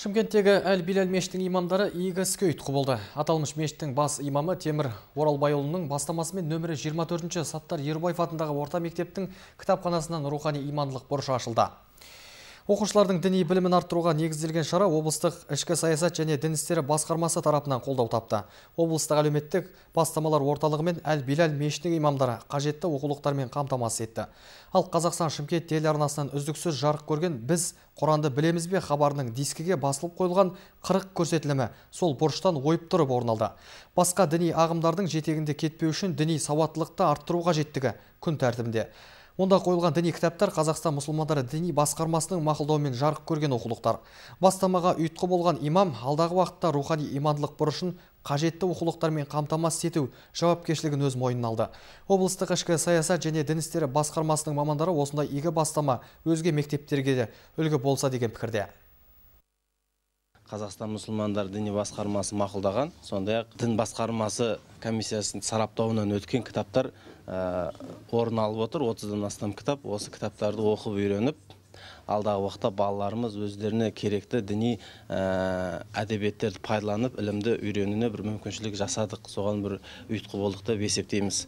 Шымкенттегі әл Биләл мештің имамдары игі сүкөйт құбылды. Аталмыш мештің бас имамы Темір Оралбайұлының бастамасымен нөмірі 24-ші Саттар Ерубаев атындағы орта мектептің кітапханасынан рухани имандылық бұрышы ашылды. Оқушылардың діни білімін арттыруға негізделген шара облыстық ішкі саясат және дін істері басқармасы тарапынан қолдау тапты. Облыстық әлеуметтік бастамалар орталығы мен Әл-Биләл мешітінің имамдары қажетті оқулықтармен қамтамасыз етті. Ал Қазақстан Шымкент телеарнасынан үздіксіз жарық көрген «Біз Құранды білеміз бе» хабарының дискіге басылып қойылған қырық көрсетілімі сол бұрыштан ойып тұрып орналды. Басқа діни ағымдардың жетегінде кетпеу үшін діни сауаттылықты арттыру қажеттігі күн тәртібінде. Онда қойылған діни кітаптар Қазақстан мұсылмандары діни басқармасының мақұлдауымен жарық көрген оқулықтар. Бастамаға үйтқы болған имам алдағы уақытта рухани имандылық бұрышын қажетті оқулықтармен қамтамасыз ету жауапкершілігін өз мойнына алды облыстық ішкі саясат және дін істері басқармасының мамандары осындай игі бастама өзге мектептерге де үлгі болса деген пікірде қазақстан мұсылмандар діни басқармасы мақұлдаған сондай ақ дін басқармасы комиссиясының сараптауынан өткен кітаптар ә, орын алып отыр отыздан астам кітап осы кітаптарды оқып үйреніп алдағы уақытта балаларымыз өздеріне керекті діни ә, әдебиеттерді пайдаланып ілімді үйренуіне бір мүмкіншілік жасадық соған бір ұйытқы болдық деп есептейміз